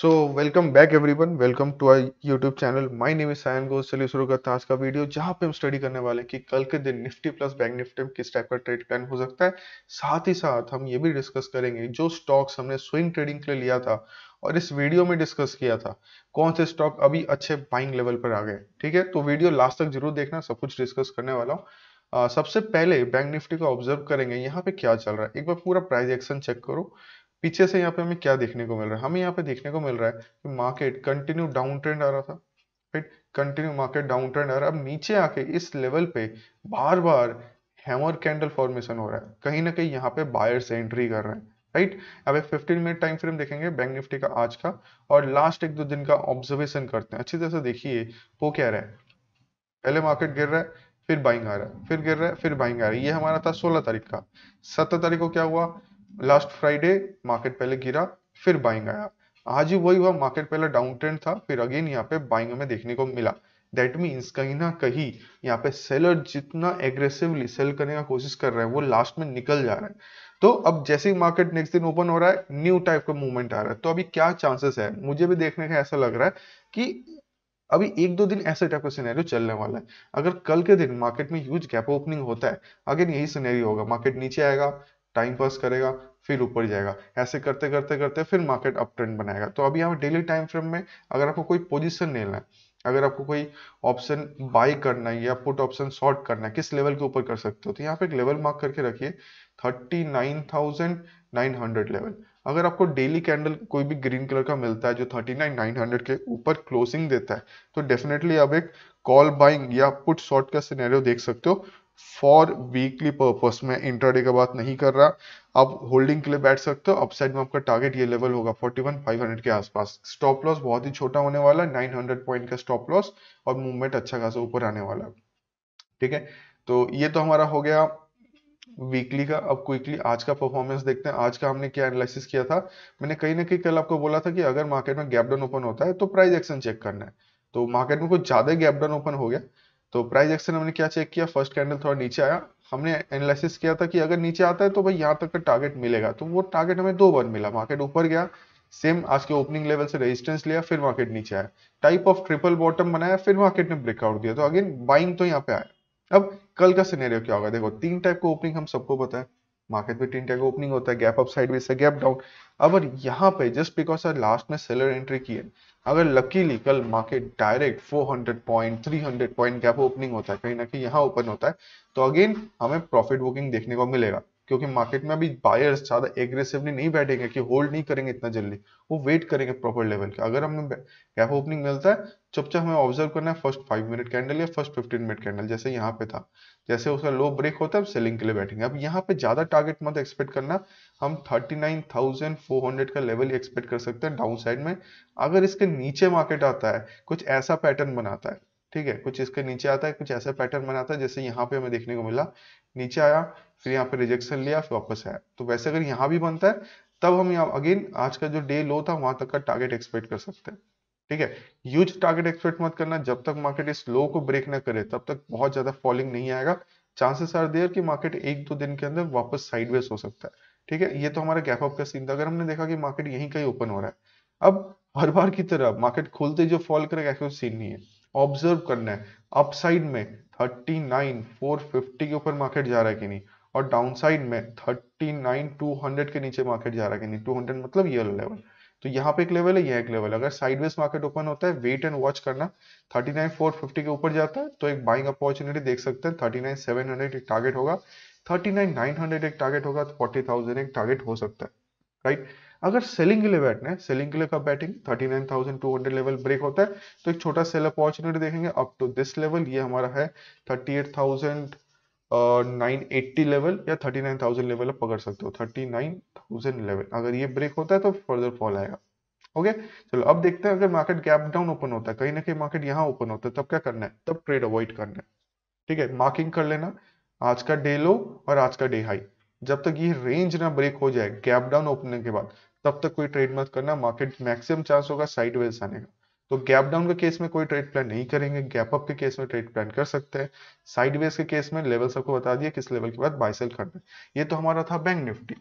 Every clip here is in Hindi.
so welcome back everyone welcome to our YouTube channel my name Sayan गो चलिए शुरू करता हैं आज का वीडियो जहाँ पे हम स्टडी करने वाले हैं कि कल के दिन निफ्टी प्लस बैंक निफ्टी में किस टाइप का ट्रेड प्लान हो सकता है साथ ही साथ हम ये भी डिस्कस करेंगे जो स्टॉक्स हमने स्विंग ट्रेडिंग के लिए लिया था और इस वीडियो में डिस्कस किया था कौन से स्टॉक अभी अच्छे बाइंग लेवल पर आ गए ठीक है तो वीडियो लास्ट तक जरूर देखना सब कुछ डिस्कस करने वाला हूँ सबसे पहले बैंक निफ्टी को ऑब्जर्व करेंगे यहाँ पे क्या चल रहा है एक बार पूरा प्राइस एक्शन चेक करो पीछे से यहाँ पे हमें क्या देखने को मिल रहा है हमें यहाँ पे देखने को मिल रहा है कि मार्केट कंटिन्यू डाउन ट्रेंड आ रहा था right continue market down trend आ रहा है अब नीचे आके इस लेवल पे बार बार हैमर कैंडल फॉर्मेशन हो रहा है कहीं ना कहीं यहाँ पे बायर्स एंट्री कर रहे हैं राइट अब एक फिफ्टीन मिनट टाइम फ्रेम देखेंगे बैंक निफ्टी का आज का और लास्ट एक दो दिन का ऑब्जर्वेशन करते हैं अच्छी तरह से देखिए वो क्या रहा है पहले मार्केट गिर रहा है फिर बाइंग आ रहा है फिर गिर रहा है फिर बाइंग आ रहा है ये हमारा था सोलह तारीख का सत्रह तारीख को क्या हुआ लास्ट फ्राइडे मार्केट पहले गिरा फिर बाइंग आया आज ही वही हुआ मार्केट पहले डाउन ट्रेंड था फिर अगेन यहाँ पे बाइंग हमें देखने को मिला दैट मीन्स कहीं ना कहीं यहाँ पे सेलर जितना एग्रेसिवली सेल करने का कोशिश कर रहे हैं वो लास्ट में निकल जा रहा है तो अब जैसे ही मार्केट नेक्स्ट दिन ओपन हो रहा है न्यू टाइप का मूवमेंट आ रहा है तो अभी क्या चांसेस है मुझे भी देखने का ऐसा लग रहा है कि अभी एक दो दिन ऐसे टाइप का सिनेरियो चलने वाला है अगर कल के दिन मार्केट में ह्यूज गैप ओपनिंग होता है अगेन यही सिनेरियो होगा मार्केट नीचे आएगा टाइम पास करेगा फिर ऊपर जाएगा ऐसे करते करते करते फिर मार्केट अप ट्रेंड बनाएगा तो अभी यहाँ डेली टाइम फ्रेम में अगर आपको कोई पोजिशन लेना है अगर आपको कोई ऑप्शन बाय करना है या पुट ऑप्शन शॉर्ट करना है किस लेवल के ऊपर कर सकते हो तो यहाँ पे एक लेवल मार्क करके रखिए thirty nine nine thousand hundred level अगर आपको डेली कैंडल कोई भी ग्रीन कलर का मिलता है जो थर्टी नाइन नाइन हंड्रेड के ऊपर क्लोजिंग देता है तो डेफिनेटली आप एक कॉल बाइंग या पुट शॉर्ट का सिनेरियो देख सकते हो फॉर वीकली पर्पस में इंट्राडे का बात नहीं कर रहा आप होल्डिंग के लिए बैठ सकते हो अपसाइड में आपका टारगेट ये लेवल होगा 41,500 के आसपास स्टॉप लॉस बहुत ही छोटा होने वाला 900 पॉइंट का स्टॉप लॉस और मूवमेंट अच्छा खासा ऊपर आने वाला ठीक है तो ये तो हमारा हो गया वीकली का अब क्विकली आज का परफॉर्मेंस देखते हैं आज का हमने क्या एनालिसिस किया था मैंने कहीं ना कहीं कल आपको बोला था कि अगर मार्केट में गैप डाउन ओपन होता है तो प्राइस एक्शन चेक करना है तो मार्केट में कुछ ज्यादा गैप डाउन ओपन हो गया तो प्राइस एक्शन हमने क्या चेक किया फर्स्ट कैंडल थोड़ा नीचे आया हमने एनालिसिस किया था कि अगर नीचे आता है तो भाई यहाँ तक का टारगेट मिलेगा तो वो टारगेट हमें दो बार मिला मार्केट ऊपर गया सेम आज के ओपनिंग लेवल से रेजिस्टेंस लिया फिर मार्केट नीचे आया टाइप ऑफ ट्रिपल बॉटम बनाया फिर मार्केट ने ब्रेकआउट दिया तो अगेन बाइंग तो यहाँ पे आया अब कल का सिनेरियो क्या होगा देखो तीन टाइप का ओपनिंग हम सबको बताए मार्केट में तीन का ओपनिंग होता है गैप अप साइड से गैप डाउन अगर यहाँ पे जस्ट बिकॉज सर लास्ट में सेलर एंट्री की है अगर लकीली कल market direct 400 point 300 point gap opening होता है कहीं ना कहीं यहाँ ओपन होता है तो अगेन हमें प्रॉफिट बुकिंग देखने को मिलेगा क्योंकि मार्केट में अभी बायर्स ज़्यादा एग्रेसिवली नहीं बैठेंगे कि होल्ड नहीं करेंगे इतना जल्दी वो वेट करेंगे प्रॉपर लेवल के अगर हमें गैप ओपनिंग मिलता है चुपचाप हमें ऑब्जर्व करना है फर्स्ट फाइव मिनट कैंडल या फर्स्ट फिफ्टीन मिनट कैंडल जैसे यहाँ पे था जैसे उसका लो ब्रेक होता है सेलिंग के लिए बैठेंगे अब यहाँ पे ज़्यादा टारगेट मत एक्सपेक्ट करना हम हंड्रेड का लेवल एक्सपेक्ट कर सकते हैं डाउन साइड में अगर इसके नीचे मार्केट आता है कुछ ऐसा पैटर्न बनाता है ठीक है कुछ इसके नीचे आता है कुछ ऐसा पैटर्न बनाता है जैसे यहाँ पे हमें देखने को मिला नीचे आया फिर यहाँ पे रिजेक्शन लिया फिर वापस आया तो वैसे अगर यहाँ भी बनता है तब हम यहाँ अगेन आज का जो डे लो था वहां तक का टारगेट एक्सपेक्ट कर सकते हैं ठीक है यूज टारगेट एक्सपेक्ट मत करना जब तक मार्केट इस लो को ब्रेक ना करे तब तक बहुत ज्यादा फॉलिंग नहीं आएगा चांसेस आर देयर कि मार्केट एक दो दिन के अंदर वापस साइडवेज हो सकता है ठीक है ये तो हमारा गैप अप का सीन था अगर हमने देखा कि मार्केट यहीं कहीं ओपन हो रहा है अब हर बार की तरह मार्केट खोलते जो फॉल करेगा ऐसा सीन नहीं है ऑब्जर्व करना है अपसाइड में 39, 450 के ऊपर मार्केट जा रहा है कि नहीं और डाउनसाइड में थर्टी नाइन टू हंड्रेड के नीचे मार्केट जा रहा है नहीं 200 मतलब ये लेवल तो यहाँ पे एक लेवल है यह एक लेवल अगर साइडवेज मार्केट ओपन होता है वेट एंड वॉच करना 39450 के ऊपर जाता है तो एक बाइंग अपॉर्चुनिटी देख सकते हैं 39700 एक टारगेट होगा 39900 एक टारगेट होगा तो 40000 एक टारगेट हो सकता है राइट अगर सेलिंग के लिए बैठना है सेलिंग के लिए कब thirty nine thousand two hundred level break होता है तो एक छोटा सेल अपॉर्चुनिटी देखेंगे अप टू दिस लेवल ये हमारा है thirty eight thousand nine eighty level या थर्टी नाइन थाउजेंड लेवल आप पकड़ सकते हो थर्टी नाइन थाउजेंड लेवल अगर ये ब्रेक होता है तो फर्दर फॉल आएगा ओके चलो अब देखते हैं अगर मार्केट गैप डाउन ओपन होता है कहीं ना कहीं मार्केट यहाँ ओपन होता है तब क्या करना है तब ट्रेड अवॉइड करना है ठीक है मार्किंग कर लेना आज का डे लो और आज का डे हाई जब तक ये रेंज ना ब्रेक हो जाए गैप डाउन ओपनिंग के बाद तब तक कोई ट्रेड मत करना मार्केट मैक्सिमम चांस होगा साइडवेज आने का तो गैप डाउन के केस में कोई ट्रेड प्लान नहीं करेंगे गैप अप के केस में ट्रेड प्लान कर सकते हैं साइडवेज के केस में लेवल सबको बता दिया किस लेवल के बाद बाइसेल कर करना ये तो हमारा था बैंक निफ्टी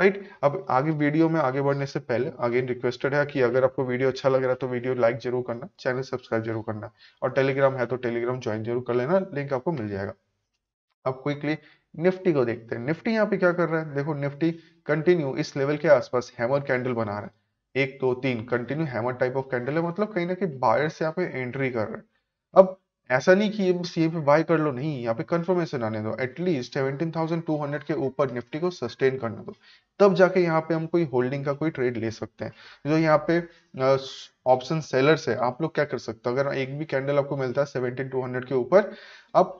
राइट अब आगे वीडियो में आगे बढ़ने से पहले अगेन रिक्वेस्टेड है कि अगर आपको वीडियो अच्छा लग रहा है तो वीडियो लाइक जरूर करना चैनल सब्सक्राइब जरूर करना और टेलीग्राम है तो टेलीग्राम ज्वाइन जरूर कर लेना लिंक आपको मिल जाएगा अब क्विकली निफ्टी को देखते हैं निफ्टी यहाँ पे क्या कर रहा है देखो निफ्टी कंटिन्यू इस लेवल के आसपास हैमर कैंडल बना रहा है एक दो तीन continue hammer type of candle है मतलब कहीं ना कहीं बायर से यहाँ पे एंट्री कर रहे हैं अब ऐसा नहीं कि ये सीए पे बाय कर लो नहीं यहाँ पे कंफर्मेशन आने दो at least seventeen thousand two hundred के ऊपर निफ्टी को सस्टेन करने दो तब जाके यहाँ पे हम कोई होल्डिंग का कोई ट्रेड ले सकते हैं जो यहाँ पे ऑप्शन सेलर्स है आप लोग क्या कर सकते हो अगर एक भी कैंडल आपको मिलता है सेवेंटीन टू हंड्रेड के ऊपर आप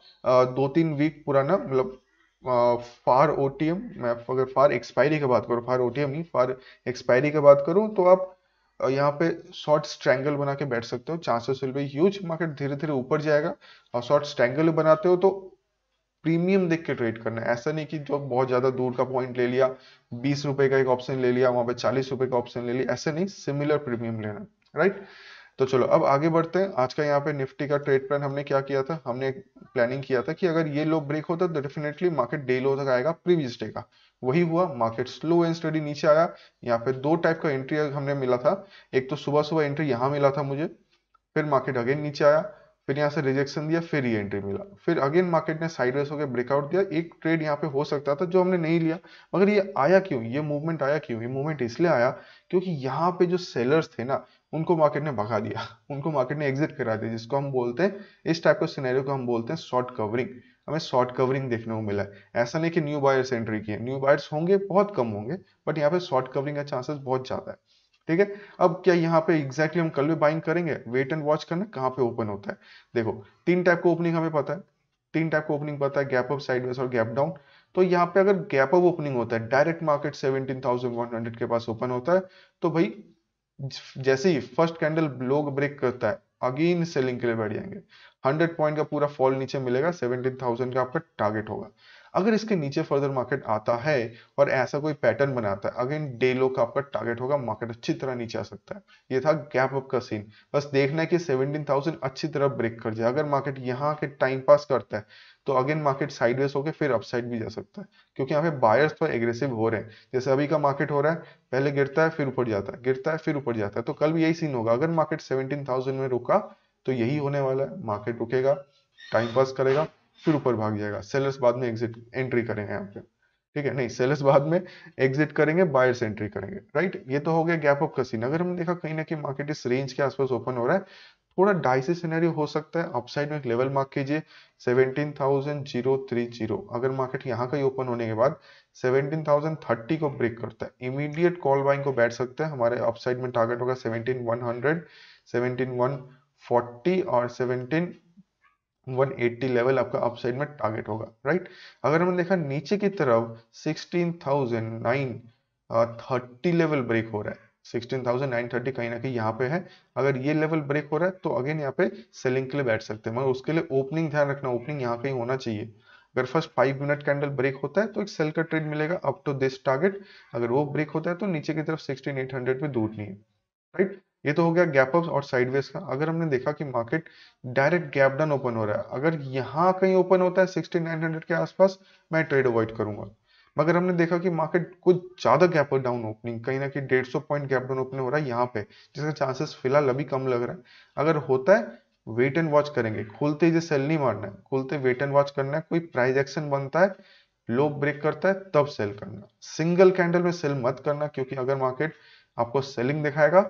दो तीन वीक पुराना मतलब फार ओ टी एम मैं अगर फार एक्सपायरी की बात करूँ फार ओ टी एम नहीं फार एक्सपायरी की बात करूँ तो आप यहाँ पे शॉर्ट स्ट्रैंगल बना के बैठ सकते हो chances will be huge market धीरे धीरे ऊपर जाएगा और शॉर्ट स्ट्रैंगल बनाते हो तो प्रीमियम देख के ट्रेड करना ऐसा नहीं कि जो बहुत ज़्यादा दूर का पॉइंट ले लिया बीस रुपए का एक ऑप्शन ले लिया वहां पे चालीस रुपए का ऑप्शन ले लिया ऐसे नहीं सिमिलर प्रीमियम लेना राइट तो चलो अब आगे बढ़ते हैं आज का यहाँ पे निफ्टी का ट्रेड प्लान हमने क्या किया था हमने प्लानिंग किया था कि अगर ये लो ब्रेक होता तो डेफिनेटली मार्केट डे लो तक आएगा प्रीवियस डे का वही हुआ मार्केट स्लो एंड स्टडी नीचे आया यहाँ पे दो टाइप का एंट्री हमने मिला था एक तो सुबह सुबह एंट्री यहाँ मिला था मुझे फिर मार्केट अगेन नीचे आया फिर यहाँ से रिजेक्शन दिया फिर ये एंट्री मिला फिर अगेन मार्केट ने साइडवेज होकर ब्रेकआउट दिया एक ट्रेड यहाँ पे हो सकता था जो हमने नहीं लिया मगर ये आया क्यों ये मूवमेंट आया क्यों ये मूवमेंट इसलिए आया क्योंकि यहाँ पे जो सेलर्स थे ना उनको मार्केट ने भगा दिया उनको मार्केट ने एग्जिट करा दिया जिसको हम बोलते हैं इस टाइप का सिनेरियो को हम बोलते हैं शॉर्ट कवरिंग हमें शॉर्ट कवरिंग देखने को मिला है ऐसा नहीं कि न्यू बायर्स एंट्री किए न्यू बायर्स होंगे बहुत कम होंगे बट यहाँ पे शॉर्ट कवरिंग का चांसेस बहुत ज्यादा है ठीक है अब क्या यहाँ पे एग्जैक्टली exactly हम कल भी बाइंग करेंगे वेट एंड वॉच करना कहाँ पे ओपन होता है देखो तीन टाइप का ओपनिंग हमें पता है तीन टाइप का ओपनिंग पता है गैप अप साइड और गैप डाउन तो यहाँ पे अगर गैप अप ओपनिंग होता है डायरेक्ट मार्केट 17,100 के पास ओपन होता है तो भाई जैसे ही फर्स्ट कैंडल लोग ब्रेक करता है अगेन सेलिंग के लिए बैठ जाएंगे हंड्रेड पॉइंट का पूरा फॉल नीचे मिलेगा सेवनटीन थाउजेंड का आपका टारगेट होगा अगर इसके नीचे फर्दर मार्केट आता है और ऐसा कोई पैटर्न बनाता है अगेन डे लो का आपका टारगेट होगा मार्केट अच्छी तरह नीचे आ सकता है ये था गैप अप का सीन बस देखना है कि थाउजेंड अच्छी तरह ब्रेक कर जाए अगर मार्केट यहाँ के टाइम पास करता है तो अगेन मार्केट साइडवेज होकर फिर अपसाइड भी जा सकता है क्योंकि यहाँ पे बायर्स थोड़ा एग्रेसिव हो रहे हैं जैसे अभी का मार्केट हो रहा है पहले गिरता है फिर ऊपर जाता है गिरता है फिर ऊपर जाता है तो कल भी यही सीन होगा अगर मार्केट सेवनटीन थाउजेंड में रुका तो यही होने वाला है मार्केट रुकेगा टाइम पास करेगा फिर ऊपर भाग जाएगा सेलर्स बाद में एग्जिट एंट्री करेंगे यहाँ पे ठीक है नहीं सेलर्स बाद में एग्जिट करेंगे बायर्स एंट्री करेंगे राइट ये तो हो गया गैप अप का सीन अगर हम देखा कहीं ना कहीं मार्केट इस रेंज के आसपास ओपन हो रहा है थोड़ा डाइसी सिनेरियो हो सकता है अपसाइड में एक लेवल मार्क कीजिए 17,030 अगर मार्केट यहाँ का ही ओपन होने के बाद 17,030 को ब्रेक करता है इमीडिएट कॉल बाइंग को बैठ सकता है हमारे अपसाइड में टारगेट होगा 17,100 17,140 और वन 180 लेवल आपका अपसाइड में टारगेट होगा राइट अगर हमने देखा नीचे की तरफ नाइन थर्टी लेवल ब्रेक हो रहा है 16,930 कहीं ना कहीं यहाँ पे है अगर ये लेवल ब्रेक हो रहा है तो अगेन यहाँ पे सेलिंग के लिए बैठ सकते हैं मगर उसके लिए ओपनिंग ध्यान रखना ओपनिंग यहाँ ही होना चाहिए अगर first five minute candle break होता है तो एक सेल का ट्रेड मिलेगा अप टू दिस टारगेट अगर वो ब्रेक होता है तो नीचे की तरफ सिक्सटीन एट हंड्रेड में दूर नहीं है राइट ये तो हो गया गैप अप और साइडवेज का अगर हमने देखा कि market direct gap down open हो रहा है अगर यहाँ कहीं ओपन होता है सिक्सटी नाइन हंड्रेड के आसपास मैं ट्रेड अवॉइड करूंगा मगर हमने देखा कि मार्केट कुछ ज़्यादा गैप डाउन ओपनिंग कहीं ना कहीं डेढ़ सौ पॉइंट गैप डाउन ओपनिंग हो रहा है यहाँ पे जिसका चांसेस फिलहाल अभी कम लग रहा है अगर होता है वेट एंड वॉच करेंगे खुलते ही सेल नहीं मारना है खुलते वेट एंड वॉच करना है कोई प्राइज एक्शन बनता है लो ब्रेक करता है तब सेल करना सिंगल कैंडल में सेल मत करना क्योंकि अगर मार्केट आपको सेलिंग दिखाएगा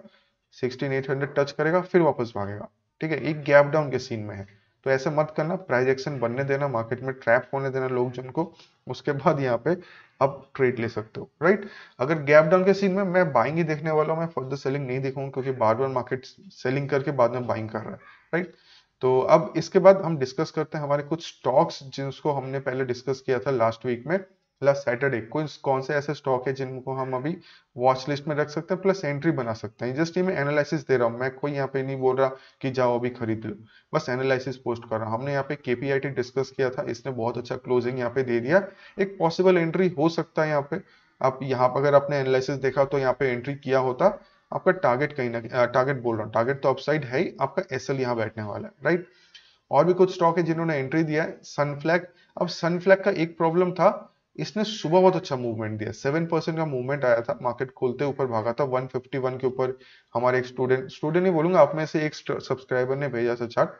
हंड्रेड टच करेगा फिर वापस भागेगा ठीक है एक गैप डाउन के सीन में है तो ऐसे मत करना प्राइज एक्शन बनने देना मार्केट में ट्रैप होने देना लोग जन को उसके बाद यहाँ पे अब ट्रेड ले सकते हो राइट अगर गैप डाउन के सीन में मैं बाइंग ही देखने वाला हूँ मैं फर्दर सेलिंग नहीं देखूंगा क्योंकि बार बार मार्केट सेलिंग करके बाद में बाइंग कर रहा है राइट तो अब इसके बाद हम डिस्कस करते हैं हमारे कुछ स्टॉक्स जिसको हमने पहले डिस्कस किया था लास्ट वीक में प्लस सैटरडे कुछ कौन से ऐसे स्टॉक है जिनको हम अभी वॉच लिस्ट में रख सकते हैं प्लस एंट्री बना सकते हैं जस्ट ये मैं एनालिसिस दे रहा हूँ मैं कोई यहाँ पे नहीं बोल रहा कि जाओ अभी खरीद लो बस एनालिसिस पोस्ट कर रहा हूँ हमने यहाँ पे केपीआईटी डिस्कस किया था इसने बहुत अच्छा क्लोजिंग यहाँ पे दे दिया एक पॉसिबल एंट्री हो सकता है यहाँ पे आप यहाँ पर अगर आपने एनालिसिस देखा तो यहाँ पे एंट्री किया होता आपका टारगेट कहीं ना टारगेट बोल रहा हूँ टारगेट तो अपसाइड है ही आपका एस एल यहाँ बैठने वाला है राइट और भी कुछ स्टॉक है जिन्होंने एंट्री दिया है सनफ्लैग अब सनफ्लैग का एक प्रॉब्लम था इसने सुबह बहुत अच्छा मूवमेंट दिया सेवन परसेंट का मूवमेंट आया था मार्केट खोलते ऊपर भागा था 151 के ऊपर हमारे एक स्टूडेंट स्टूडेंट ही बोलूंगा आप में से एक सब्सक्राइबर ने भेजा था चार्ट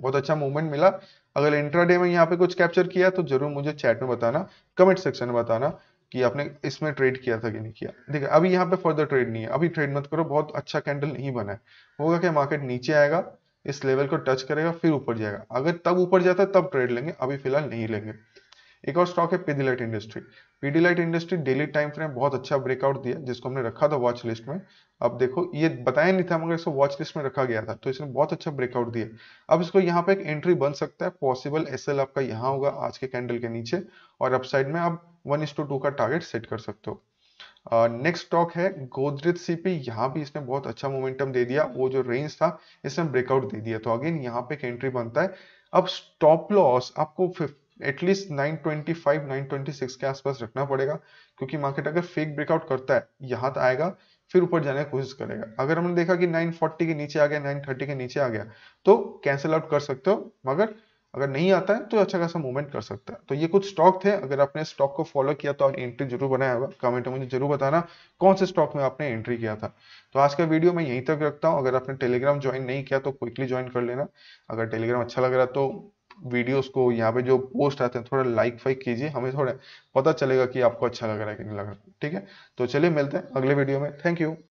बहुत अच्छा मूवमेंट मिला अगर इंट्राडे में यहाँ पे कुछ कैप्चर किया तो जरूर मुझे चैट में बताना कमेंट सेक्शन में बताना कि आपने इसमें ट्रेड किया था कि नहीं किया ठीक है अभी यहाँ पे फर्दर ट्रेड नहीं है अभी ट्रेड मत करो बहुत अच्छा कैंडल नहीं बना है होगा क्या मार्केट नीचे आएगा इस लेवल को टच करेगा फिर ऊपर जाएगा अगर तब ऊपर जाता है तब ट्रेड लेंगे अभी फिलहाल नहीं लेंगे एक और स्टॉक है Pidilite industry Pidilite industry daily time frame बहुत अच्छा ब्रेकआउट दिया जिसको हमने रखा था वॉच लिस्ट में अब देखो ये बताया नहीं था मगर इसको वॉच लिस्ट में रखा गया था तो इसने बहुत अच्छा ब्रेकआउट दिया अब इसको यहाँ पे एक एंट्री बन सकता है पॉसिबल एस आपका यहाँ होगा आज के कैंडल के नीचे और अपसाइड में आप वन का टारगेट सेट कर सकते हो नेक्स्ट uh, स्टॉक है गोदरेज सीपी यहाँ भी इसने बहुत अच्छा मोमेंटम दे दिया वो जो रेंज था इसने ब्रेकआउट दे दिया तो अगेन यहाँ पे एक एंट्री बनता है अब स्टॉप लॉस आपको एटलीस्ट 925 926 के आसपास रखना पड़ेगा क्योंकि मार्केट अगर फेक ब्रेकआउट करता है यहाँ तक तो आएगा फिर ऊपर जाने की कोशिश करेगा अगर हमने देखा कि 940 के नीचे आ गया 930 के नीचे आ गया तो कैंसिल आउट कर सकते हो मगर अगर नहीं आता है तो अच्छा खासा मूवमेंट कर सकता है तो ये कुछ स्टॉक थे अगर आपने स्टॉक को फॉलो किया तो आपने एंट्री जरूर बनाया होगा कमेंट में मुझे जरूर बताना कौन से स्टॉक में आपने एंट्री किया था तो आज का वीडियो मैं यहीं तक रखता हूँ अगर आपने टेलीग्राम ज्वाइन नहीं किया तो क्विकली ज्वाइन कर लेना अगर टेलीग्राम अच्छा लग रहा तो वीडियोस को यहाँ पे जो पोस्ट आते हैं थोड़ा लाइक फाइक कीजिए हमें थोड़ा पता चलेगा कि आपको अच्छा लग रहा है कि नहीं लग रहा ठीक है तो चलिए मिलते हैं अगले वीडियो में थैंक यू